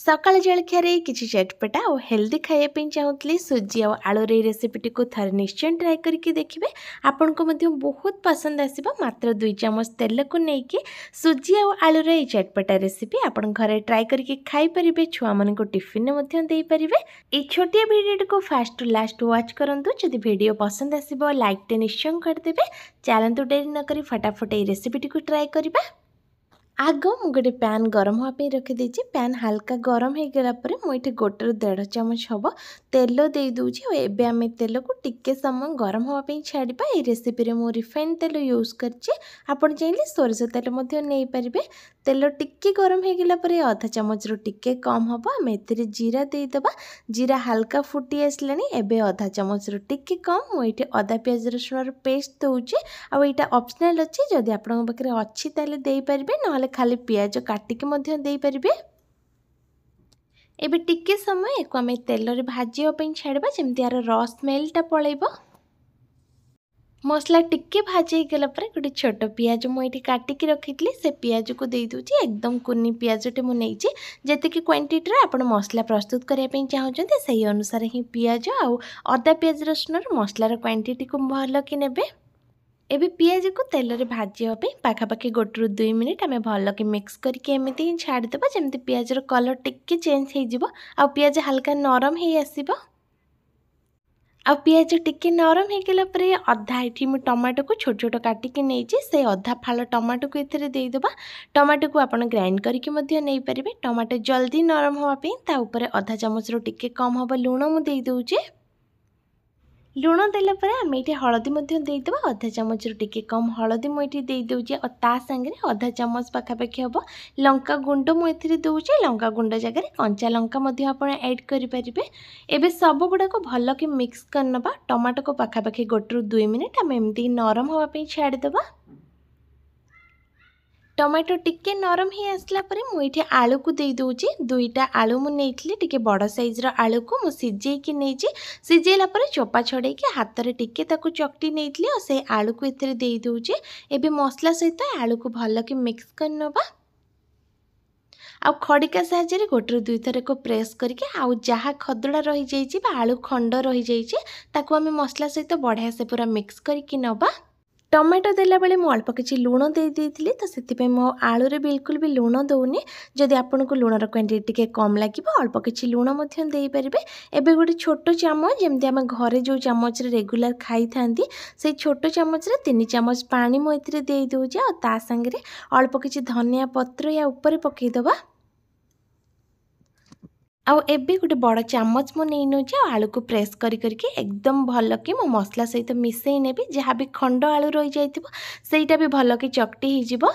ସକାଳ ଜଳଖିଆରେ କିଛି ଚଟପଟା ଆଉ ହେଲ୍ଦି ଖାଇବା ପାଇଁ ଚାହୁଁଥିଲେ ସୁଜି ଆଉ ଆଳୁର ଏହି ରେସିପିଟିକୁ ଥରେ ନିଶ୍ଚୟ ଟ୍ରାଏ କରିକି ଦେଖିବେ ଆପଣଙ୍କୁ ମଧ୍ୟ ବହୁତ ପସନ୍ଦ ଆସିବ ମାତ୍ର ଦୁଇ ଚାମଚ ତେଲକୁ ନେଇକି ସୁଜି ଆଉ ଆଳୁର ଏହି ଚଟପଟା ରେସିପି ଆପଣ ଘରେ ଟ୍ରାଏ କରିକି ଖାଇପାରିବେ ଛୁଆମାନଙ୍କୁ ଟିଫିନ୍ରେ ମଧ୍ୟ ଦେଇପାରିବେ ଏହି ଛୋଟିଆ ଭିଡ଼ିଓଟିକୁ ଫାଷ୍ଟ ଟୁ ଲାଷ୍ଟ ୱାଚ୍ କରନ୍ତୁ ଯଦି ଭିଡ଼ିଓ ପସନ୍ଦ ଆସିବ ଲାଇକ୍ଟେ ନିଶ୍ଚୟ କରିଦେବେ ଚାଲନ୍ତୁ ଡେରି ନକରି ଫଟାଫଟ ଏହି ରେସିପିଟିକୁ ଟ୍ରାଏ କରିବା ଆଗ ମୁଁ ଗୋଟେ ପ୍ୟାନ୍ ଗରମ ହେବା ପାଇଁ ରଖିଦେଇଛି ପ୍ୟାନ୍ ହାଲକା ଗରମ ହୋଇଗଲା ପରେ ମୁଁ ଏଠି ଗୋଟେରୁ ଦେଢ଼ ଚାମଚ ହେବ ତେଲ ଦେଇଦେଉଛି ଆଉ ଏବେ ଆମେ ତେଲକୁ ଟିକେ ସମୟ ଗରମ ହେବା ପାଇଁ ଛାଡ଼ିବା ଏଇ ରେସିପିରେ ମୁଁ ରିଫାଇନ୍ ତେଲ ୟୁଜ୍ କରିଛି ଆପଣ ଚାହିଁଲେ ସୋରିଷ ତେଲ ମଧ୍ୟ ନେଇପାରିବେ ତେଲ ଟିକେ ଗରମ ହୋଇଗଲା ପରେ ଅଧା ଚାମଚରୁ ଟିକେ କମ୍ ହେବ ଆମେ ଏଥିରେ ଜିରା ଦେଇଦେବା ଜିରା ହାଲକା ଫୁଟି ଆସିଲାଣି ଏବେ ଅଧା ଚାମଚରୁ ଟିକେ କମ୍ ମୁଁ ଏଇଠି ଅଦା ପିଆଜ ରସୁଣର ପେଷ୍ଟ ଦେଉଛି ଆଉ ଏଇଟା ଅପସନାଲ୍ ଅଛି ଯଦି ଆପଣଙ୍କ ପାଖରେ ଅଛି ତାହେଲେ ଦେଇପାରିବେ ନହେଲେ ଖାଲି ପିଆଜ କାଟିକି ମଧ୍ୟ ଦେଇପାରିବେ ଏବେ ଟିକେ ସମୟ ୟାକୁ ଆମେ ତେଲରେ ଭାଜିବା ପାଇଁ ଛାଡ଼ିବା ଯେମିତି ଏହାର ର ସ୍ମେଲ୍ଟା ପଳାଇବ মশলা টিকে ভাজি হয়ে পরে গোটে ছোট পিঁয়াজ মু এটি কাটিকি রক্ষিলি সে পিঁয়াজকে দিয়ে দেছি একদম কুনি পিঁয়াজটি মু নেইছি যেতকি কোয়ান্টিটির আপনার মশলা প্রস্তুত করা চাহুন সেই অনুসারে হি পিঁয়াজ আদা পিঁয়াজ রসুণর মশলার কোয়ান্টিটি ভালকি নেবে এবে পিঁয়াজকে তেলরে ভাজি হওয়া পাখাপাখি গোটে রু দুই মিনিট আমি ভালকি মিক্স করিকি এমনি হি ছাড়িদেবা যেমি পিঁয়াজর কলর টিকি চেঞ্জ হয়ে যাব আিঁয়াজ হালকা নরম হয়ে আসবে ଆଉ ପିଆଜ ଟିକିଏ ନରମ ହୋଇଗଲା ପରେ ଅଧା ଏଠି ମୁଁ ଟମାଟୋକୁ ଛୋଟ ଛୋଟ କାଟିକି ନେଇଛି ସେ ଅଧା ଫାଳ ଟମାଟୋକୁ ଏଥିରେ ଦେଇଦେବା ଟମାଟୋକୁ ଆପଣ ଗ୍ରାଇଣ୍ଡ କରିକି ମଧ୍ୟ ନେଇପାରିବେ ଟମାଟୋ ଜଲ୍ଦି ନରମ ହେବା ପାଇଁ ତା ଉପରେ ଅଧା ଚାମଚରୁ ଟିକିଏ କମ୍ ହେବ ଲୁଣ ମୁଁ ଦେଇଦେଉଛି ଲୁଣ ଦେଲା ପରେ ଆମେ ଏଇଠି ହଳଦୀ ମଧ୍ୟ ଦେଇଦେବା ଅଧା ଚାମଚରୁ ଟିକେ କମ୍ ହଳଦୀ ମୁଁ ଏଇଠି ଦେଇ ଦେଉଛି ଆଉ ତା ସାଙ୍ଗରେ ଅଧା ଚାମଚ ପାଖାପାଖି ହେବ ଲଙ୍କା ଗୁଣ୍ଡ ମୁଁ ଏଥିରେ ଦେଉଛି ଲଙ୍କା ଗୁଣ୍ଡ ଜାଗାରେ କଞ୍ଚା ଲଙ୍କା ମଧ୍ୟ ଆପଣ ଆଡ଼୍ କରିପାରିବେ ଏବେ ସବୁଗୁଡ଼ାକ ଭଲକି ମିକ୍ସ କରିନେବା ଟମାଟୋକୁ ପାଖାପାଖି ଗୋଟେରୁ ଦୁଇ ମିନିଟ୍ ଆମେ ଏମିତି ନରମ ହେବା ପାଇଁ ଛାଡ଼ିଦେବା ଟମାଟୋ ଟିକେ ନରମ ହେଇ ଆସିଲା ପରେ ମୁଁ ଏଠି ଆଳୁକୁ ଦେଇ ଦେଉଛି ଦୁଇଟା ଆଳୁ ମୁଁ ନେଇଥିଲି ଟିକେ ବଡ଼ ସାଇଜର ଆଳୁକୁ ମୁଁ ସିଝେଇକି ନେଇଛି ସିଝେଇଲା ପରେ ଚୋପା ଛଡ଼େଇକି ହାତରେ ଟିକେ ତାକୁ ଚକଟି ନେଇଥିଲି ଆଉ ସେ ଆଳୁକୁ ଏଥିରେ ଦେଇ ଦେଉଛି ଏବେ ମସଲା ସହିତ ଆଳୁକୁ ଭଲକି ମିକ୍ସ କରିନେବା ଆଉ ଖଡ଼ିକା ସାହାଯ୍ୟରେ ଗୋଟେରୁ ଦୁଇଥରକୁ ପ୍ରେସ୍ କରିକି ଆଉ ଯାହା ଖଦଡ଼ା ରହିଯାଇଛି ବା ଆଳୁ ଖଣ୍ଡ ରହିଯାଇଛି ତାକୁ ଆମେ ମସଲା ସହିତ ବଢ଼ିଆ ସେ ପୁରା ମିକ୍ସ କରିକି ନେବା ଟମାଟୋ ଦେଲାବେଳେ ମୁଁ ଅଳ୍ପ କିଛି ଲୁଣ ଦେଇଦେଇଥିଲି ତ ସେଥିପାଇଁ ମୁଁ ଆଳୁରେ ବିଲକୁଲ ବି ଲୁଣ ଦେଉନି ଯଦି ଆପଣଙ୍କୁ ଲୁଣର କ୍ୱାଣ୍ଟିଟି ଟିକେ କମ୍ ଲାଗିବ ଅଳ୍ପ କିଛି ଲୁଣ ମଧ୍ୟ ଦେଇପାରିବେ ଏବେ ଗୋଟେ ଛୋଟ ଚାମଚ ଯେମିତି ଆମେ ଘରେ ଯେଉଁ ଚାମଚରେ ରେଗୁଲାର ଖାଇଥାନ୍ତି ସେଇ ଛୋଟ ଚାମଚରେ ତିନି ଚାମଚ ପାଣି ମୁଁ ଏଥିରେ ଦେଇଦେଉଛି ଆଉ ତା ସାଙ୍ଗରେ ଅଳ୍ପ କିଛି ଧନିଆ ପତ୍ର ୟା ଉପରେ ପକାଇଦେବା ଆଉ ଏବେ ଗୋଟେ ବଡ଼ ଚାମଚ ମୁଁ ନେଇ ନେଉଛି ଆଉ ଆଳୁକୁ ପ୍ରେସ୍ କରି କରିକି ଏକଦମ ଭଲକି ମୁଁ ମସଲା ସହିତ ମିଶାଇ ନେବି ଯାହା ବି ଖଣ୍ଡ ଆଳୁ ରହିଯାଇଥିବ ସେଇଟା ବି ଭଲକି ଚକଟି ହେଇଯିବ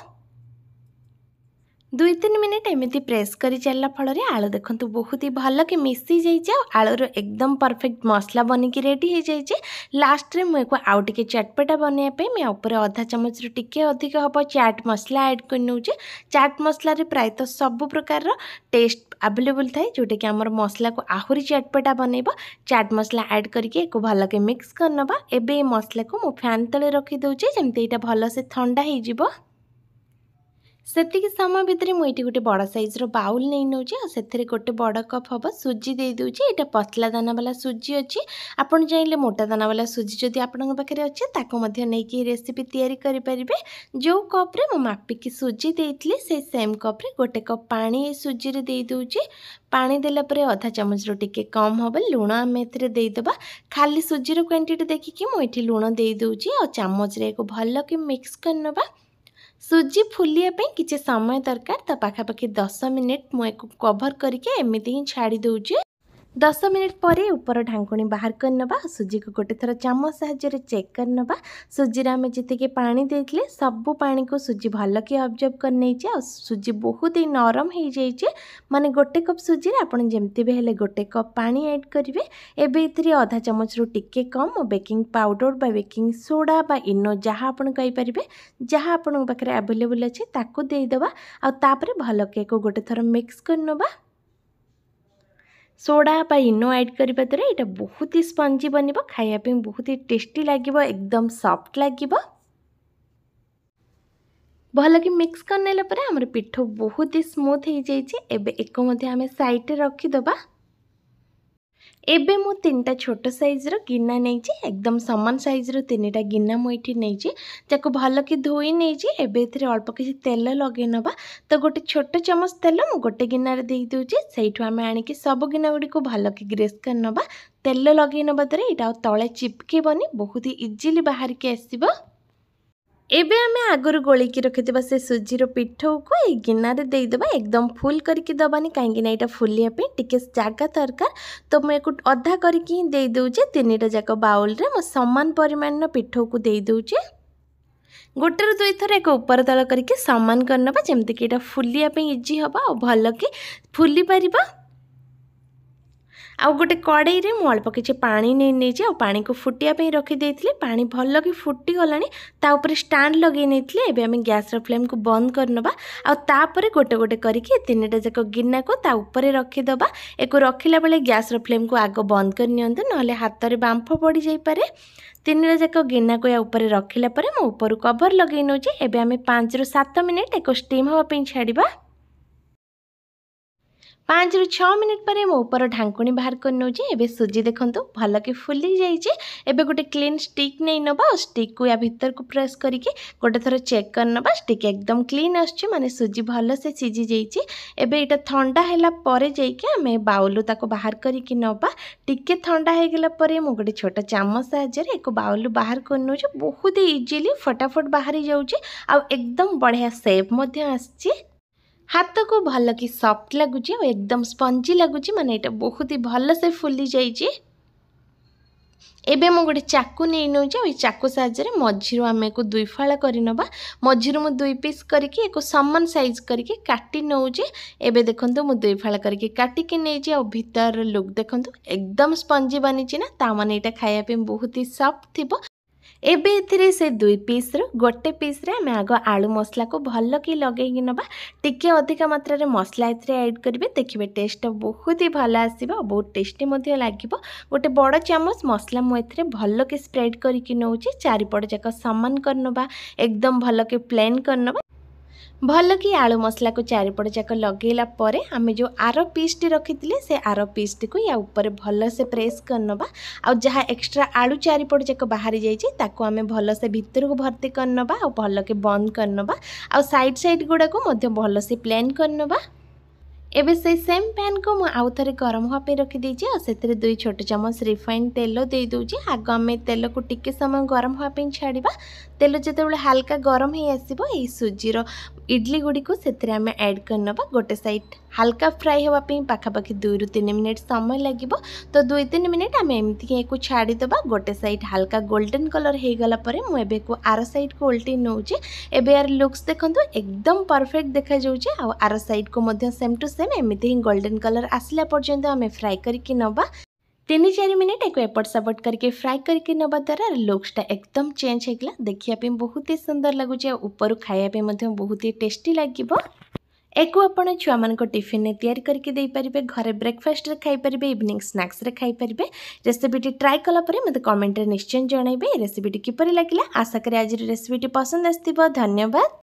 ଦୁଇ ତିନି ମିନିଟ୍ ଏମିତି ପ୍ରେସ୍ କରି ଚାଲିଲା ଫଳରେ ଆଳୁ ଦେଖନ୍ତୁ ବହୁତ ହି ଭଲକି ମିଶି ଯାଇଛି ଆଉ ଆଳୁର ଏକଦମ ପରଫେକ୍ଟ ମସଲା ବନିକି ରେଡ଼ି ହେଇଯାଇଛି ଲାଷ୍ଟରେ ମୁଁ ଏକୁ ଆଉ ଟିକେ ଚଟପଟା ବନେଇବା ପାଇଁ ମୁଁ ଉପରେ ଅଧା ଚାମଚରୁ ଟିକେ ଅଧିକ ହେବ ଚାଟ୍ ମସଲା ଆଡ଼୍ କରି ନେଉଛି ଚାଟ୍ ମସଲାରେ ପ୍ରାୟତଃ ସବୁ ପ୍ରକାରର ଟେଷ୍ଟ ଆଭେଲେବୁଲ୍ ଥାଏ ଯେଉଁଟାକି ଆମର ମସଲାକୁ ଆହୁରି ଚଟପଟା ବନେଇବ ଚାଟ୍ ମସଲା ଆଡ଼୍ କରିକି ଏକୁ ଭଲକି ମିକ୍ସ କରିନେବା ଏବେ ଏ ମସଲାକୁ ମୁଁ ଫ୍ୟାନ୍ ତଳେ ରଖିଦେଉଛି ଯେମିତି ଏଇଟା ଭଲସେ ଥଣ୍ଡା ହେଇଯିବ ସେତିକି ସମୟ ଭିତରେ ମୁଁ ଏଇଠି ଗୋଟେ ବଡ଼ ସାଇଜ୍ର ବାଉଲ୍ ନେଇ ନେଉଛି ଆଉ ସେଥିରେ ଗୋଟେ ବଡ଼ କପ୍ ହେବ ସୁଜି ଦେଇଦେଉଛି ଏଇଟା ପତଲା ଦାନାବାଲା ସୁଜି ଅଛି ଆପଣ ଚାହିଁଲେ ମୋଟା ଦାନାବାଲା ସୁଜି ଯଦି ଆପଣଙ୍କ ପାଖରେ ଅଛି ତାକୁ ମଧ୍ୟ ନେଇକି ରେସିପି ତିଆରି କରିପାରିବେ ଯେଉଁ କପ୍ରେ ମୁଁ ମାପିକି ସୁଜି ଦେଇଥିଲି ସେଇ ସେମ୍ କପ୍ରେ ଗୋଟେ କପ୍ ପାଣି ଏ ସୁଜିରେ ଦେଇଦେଉଛି ପାଣି ଦେଲା ପରେ ଅଧା ଚାମଚରୁ ଟିକେ କମ୍ ହେବ ଲୁଣ ଆମେ ଏଥିରେ ଦେଇଦେବା ଖାଲି ସୁଜିର କ୍ୱାଣ୍ଟିଟି ଦେଖିକି ମୁଁ ଏଠି ଲୁଣ ଦେଇଦେଉଛି ଆଉ ଚାମଚରେ ଏହାକୁ ଭଲକି ମିକ୍ସ କରିନେବା सुजी फुलिया कि समय दरकार तो पखापाखि दस मिनिट मुझे कभर करके छाड़ी दूचे ଦଶ ମିନିଟ୍ ପରେ ଉପର ଢାଙ୍କୁଣୀ ବାହାର କରିନେବା ସୁଜିକୁ ଗୋଟେ ଥର ଚାମଚ ସାହାଯ୍ୟରେ ଚେକ୍ କରିନେବା ସୁଜିରେ ଆମେ ଯେତିକି ପାଣି ଦେଇଥିଲେ ସବୁ ପାଣିକୁ ସୁଜି ଭଲକି ଅବଜର୍ଭ କରିନେଇଛେ ଆଉ ସୁଜି ବହୁତ ହି ନରମ ହେଇଯାଇଛେ ମାନେ ଗୋଟେ କପ୍ ସୁଜିରେ ଆପଣ ଯେମିତି ବି ହେଲେ ଗୋଟେ କପ୍ ପାଣି ଆଡ଼୍ କରିବେ ଏବେ ଏଥିରେ ଅଧା ଚାମଚରୁ ଟିକେ କମ୍ ବେକିଂ ପାଉଡ଼ର ବା ବେକିଂ ସୋଡ଼ା ବା ଇନୋ ଯାହା ଆପଣ କହିପାରିବେ ଯାହା ଆପଣଙ୍କ ପାଖରେ ଆଭେଲେବୁଲ୍ ଅଛି ତାକୁ ଦେଇଦେବା ଆଉ ତାପରେ ଭଲ କେକ୍ ଗୋଟେ ଥର ମିକ୍ସ କରିନେବା সোডা বা ইনো আড করা দ্বারা এটা বহুত হি স্পঞ্জি বনব খাইয়া বহুত হি টেস্টি লাগিব একদম সফট লাগিব ভালকি মিক্স করে নেলা পরে আমার পিঠ বহুত হি স্মুথ হয়ে যাই এবে এক আমি সাইডে রখিদেবা ଏବେ ମୁଁ ତିନିଟା ଛୋଟ ସାଇଜ୍ର ଗିନା ନେଇଛି ଏକଦମ ସମାନ ସାଇଜ୍ର ତିନିଟା ଗିନା ମୁଁ ଏଠି ନେଇଛି ତାକୁ ଭଲକି ଧୋଇ ନେଇଛି ଏବେ ଏଥିରେ ଅଳ୍ପ କିଛି ତେଲ ଲଗାଇ ନେବା ତ ଗୋଟେ ଛୋଟ ଚାମଚ ତେଲ ମୁଁ ଗୋଟେ ଗିନାରେ ଦେଇଦେଉଛି ସେଇଠୁ ଆମେ ଆଣିକି ସବୁ ଗିନା ଗୁଡ଼ିକୁ ଭଲକି ଗ୍ରେସ୍ କରିନେବା ତେଲ ଲଗାଇ ନେବା ଦ୍ୱାରା ଏଇଟା ଆଉ ତଳେ ଚିପକିବନି ବହୁତ ଇଜିଲି ବାହାରିକି ଆସିବ ଏବେ ଆମେ ଆଗରୁ ଗୋଳେଇକି ରଖିଥିବା ସେ ସୁଜିର ପିଠଉକୁ ଏଇ ଗିନାରେ ଦେଇଦେବା ଏକଦମ ଫୁଲ୍ କରିକି ଦେବାନି କାହିଁକିନା ଏଇଟା ଫୁଲିବା ପାଇଁ ଟିକେ ଜାଗା ଦରକାର ତ ମୁଁ ଏକୁ ଅଧା କରିକି ହିଁ ଦେଇଦେଉଛି ତିନିଟା ଯାକ ବାଉଲରେ ମୁଁ ସମାନ ପରିମାଣର ପିଠଉକୁ ଦେଇଦେଉଛି ଗୋଟେରୁ ଦୁଇଥର ଏକ ଉପର ତଳ କରିକି ସମାନ କରିନେବା ଯେମିତିକି ଏଇଟା ଫୁଲିବା ପାଇଁ ଇଜି ହେବ ଆଉ ଭଲ କି ଫୁଲିପାରିବା ଆଉ ଗୋଟେ କଡ଼େଇରେ ମୁଁ ଅଳ୍ପ କିଛି ପାଣି ନେଇ ନେଇଛି ଆଉ ପାଣିକୁ ଫୁଟିବା ପାଇଁ ରଖିଦେଇଥିଲି ପାଣି ଭଲକି ଫୁଟିଗଲାଣି ତା ଉପରେ ଷ୍ଟାଣ୍ଡ ଲଗାଇ ନେଇଥିଲି ଏବେ ଆମେ ଗ୍ୟାସ୍ର ଫ୍ଲେମ୍କୁ ବନ୍ଦ କରିନେବା ଆଉ ତାପରେ ଗୋଟେ ଗୋଟେ କରିକି ତିନିଟା ଯାକ ଗିନାକୁ ତା ଉପରେ ରଖିଦେବା ଏକୁ ରଖିଲା ବେଳେ ଗ୍ୟାସ୍ର ଫ୍ଲେମ୍କୁ ଆଗ ବନ୍ଦ କରିନିଅନ୍ତୁ ନହେଲେ ହାତରେ ବାମ୍ଫ ପଡ଼ିଯାଇପାରେ ତିନିଟା ଯାକ ଗିନାକୁ ୟା ଉପରେ ରଖିଲା ପରେ ମୁଁ ଉପରୁ କଭର୍ ଲଗାଇ ନେଉଛି ଏବେ ଆମେ ପାଞ୍ଚରୁ ସାତ ମିନିଟ୍ ଏକ ଷ୍ଟିମ୍ ହେବା ପାଇଁ ଛାଡ଼ିବା ପାଞ୍ଚରୁ ଛଅ ମିନିଟ୍ ପରେ ମୁଁ ଉପର ଢାଙ୍କୁଣୀ ବାହାର କରିନେଉଛି ଏବେ ସୁଜି ଦେଖନ୍ତୁ ଭଲକି ଫୁଲି ଯାଇଛି ଏବେ ଗୋଟେ କ୍ଲିନ୍ ଷ୍ଟିକ୍ ନେଇ ନେବା ଆଉ ଷ୍ଟିକ୍କୁ ୟା ଭିତରକୁ ପ୍ରେସ୍ କରିକି ଗୋଟେ ଥର ଚେକ୍ କରିନେବା ଷ୍ଟିକ୍ ଏକଦମ କ୍ଲିନ୍ ଆସୁଛି ମାନେ ସୁଜି ଭଲସେ ସିଝି ଯାଇଛି ଏବେ ଏଇଟା ଥଣ୍ଡା ହେଲା ପରେ ଯାଇକି ଆମେ ବାଉଲରୁ ତାକୁ ବାହାର କରିକି ନେବା ଟିକେ ଥଣ୍ଡା ହେଇଗଲା ପରେ ମୁଁ ଗୋଟେ ଛୋଟ ଚାମଚ ସାହାଯ୍ୟରେ ଏକୁ ବାଉଲରୁ ବାହାର କରିନେଉଛି ବହୁତ ଇଜିଲି ଫଟାଫଟ ବାହାରି ଯାଉଛି ଆଉ ଏକଦମ ବଢ଼ିଆ ସେପ୍ ମଧ୍ୟ ଆସିଛି ହାତକୁ ଭଲକି ସଫ୍ଟ ଲାଗୁଛି ଆଉ ଏକଦମ ସ୍ପଞ୍ଜି ଲାଗୁଛି ମାନେ ଏଇଟା ବହୁତ ହି ଭଲସେ ଫୁଲି ଯାଇଛି ଏବେ ମୁଁ ଗୋଟେ ଚାକୁ ନେଇ ନେଉଛି ଆଉ ଏଇ ଚାକୁ ସାହାଯ୍ୟରେ ମଝିରୁ ଆମେ ଏକ ଦୁଇଫାଳ କରିନେବା ମଝିରୁ ମୁଁ ଦୁଇ ପିସ୍ କରିକି ଏକ ସମାନ ସାଇଜ୍ କରିକି କାଟି ନେଉଛି ଏବେ ଦେଖନ୍ତୁ ମୁଁ ଦୁଇଫାଳ କରିକି କାଟିକି ନେଇଛି ଆଉ ଭିତରର ଲୁକ୍ ଦେଖନ୍ତୁ ଏକଦମ ସ୍ପଞ୍ଜି ବନିଛି ନା ତା ମାନେ ଏଇଟା ଖାଇବା ପାଇଁ ବହୁତ ହି ସଫ୍ଟ ଥିବ ଏବେ ଏଥିରେ ସେ ଦୁଇ ପିସ୍ର ଗୋଟେ ପିସ୍ରେ ଆମେ ଆଗ ଆଳୁ ମସଲାକୁ ଭଲ କି ଲଗେଇକି ନେବା ଟିକିଏ ଅଧିକ ମାତ୍ରାରେ ମସଲା ଏଥିରେ ଆଡ଼୍ କରିବେ ଦେଖିବେ ଟେଷ୍ଟଟା ବହୁତ ହି ଭଲ ଆସିବ ବହୁତ ଟେଷ୍ଟି ମଧ୍ୟ ଲାଗିବ ଗୋଟେ ବଡ଼ ଚାମଚ ମସଲା ମୁଁ ଏଥିରେ ଭଲ କି ସ୍ପ୍ରେଡ଼ କରିକି ନେଉଛି ଚାରିପଟ ଯାକ ସମାନ କରିନେବା ଏକଦମ ଭଲ କି ପ୍ଲେନ୍ କରିନେବା ଭଲକି ଆଳୁ ମସଲାକୁ ଚାରିପଟ ଯାକ ଲଗେଇଲା ପରେ ଆମେ ଯେଉଁ ଆର ପିସ୍ଟି ରଖିଥିଲେ ସେ ଆର ପିସ୍ଟିକୁ ୟା ଉପରେ ଭଲସେ ପ୍ରେସ୍ କରିନେବା ଆଉ ଯାହା ଏକ୍ସଟ୍ରା ଆଳୁ ଚାରିପଟ ଯାକ ବାହାରି ଯାଇଛି ତାକୁ ଆମେ ଭଲସେ ଭିତରକୁ ଭର୍ତ୍ତି କରିନେବା ଆଉ ଭଲକି ବନ୍ଦ କରିନେବା ଆଉ ସାଇଡ଼୍ ସାଇଡ଼୍ ଗୁଡ଼ାକୁ ମଧ୍ୟ ଭଲସେ ପ୍ଲେନ୍ କରିନେବା এবে সেই সেম প্যানকু মু আউথরে গরম হওয়া পাই রখিদেইছি আর সেতরে দুই ছোট চামচ রিফাইন্ড তেল দিয়ে দেউছি আগ আমি তেলকু টিকে সময় গরম হওয়া পাই ছাড়া তেল যেতবে হালকা গরম হয়ে আসব এই সুজির ইডলি গুড়ি সেতরে আমি আড করে নেবা গোটে সাইড হালকা ফ্রাই হওয়া পাখাপাখি দুই রু তিন মিনিট সময় লাগিব তো দুই তিন মিনিট আমি এমতি একু ছাড়িদেবা গোটে সাইড হালকা গোল্ডেন কলর হয়ে গলা পরে মু এবে আর সাইড কু উল্টাই নেউছি এবে আর লুকস দেখন্তু একদম পারফেক্ট দেখা যাচ্ছে আর সাইড কু মধ্যে সেম টু সেম এমতি হি গোল্ডেন কলর আসলা পর্যন্ত আমি ফ্রাই করিকি নবা तीन चार मिनिट एक एपट सेपट करके फ्राए करके नवा द्वारा लुक्सटा एकदम चेंज होगा देखापी बहुत ही सुंदर लगुच ऊपर खायापी बहुत ही टेस्टी लगे একু আপনার ছুঁ মানুষ টিফিনে তৈরি করি দিয়ে ঘরে ব্রেকফাস্টে খাইপারে ইভিনিং স্নাক্সে খাইপারে রেসিপিটি ট্রাই কলাপরে মতো কমেন্টে নিশ্চয় জনাইবে রেসিপিটি কিপর লাগিলা আশা করি আজ রেসিপিটি পসন্দ আসব ধন্যবাদ